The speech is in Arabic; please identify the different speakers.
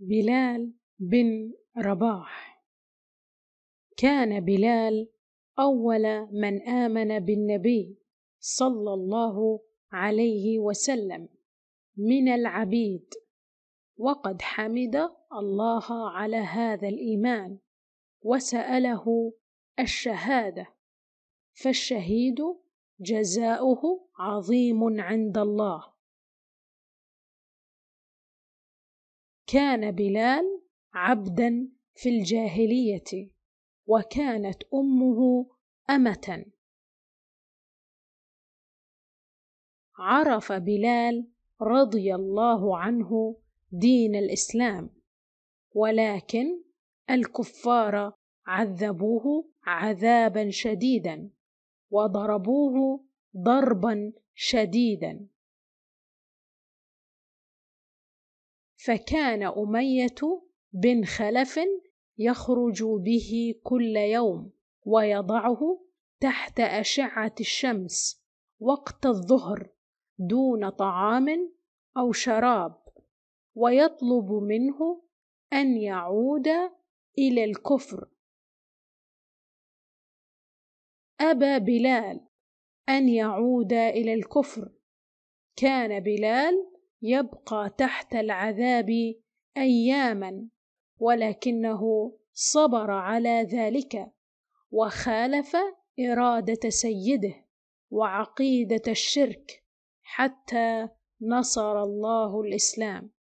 Speaker 1: بلال بن رباح
Speaker 2: كان بلال اول من امن بالنبي صلى الله عليه وسلم من العبيد وقد حمد الله على هذا الايمان وساله الشهاده فالشهيد
Speaker 1: جزاؤه عظيم عند الله كان بلال عبدا في الجاهليه وكانت امه امه عرف بلال رضي الله
Speaker 2: عنه دين الاسلام ولكن الكفار عذبوه عذابا شديدا وضربوه
Speaker 1: ضربا شديدا
Speaker 2: فكان أمية بن خلف يخرج به كل يوم ويضعه تحت أشعة الشمس وقت الظهر دون طعام أو شراب ويطلب منه أن يعود إلى الكفر
Speaker 1: أبى بلال
Speaker 2: أن يعود إلى الكفر كان بلال يبقى تحت العذاب اياما ولكنه صبر على ذلك وخالف اراده سيده وعقيده الشرك حتى نصر الله الاسلام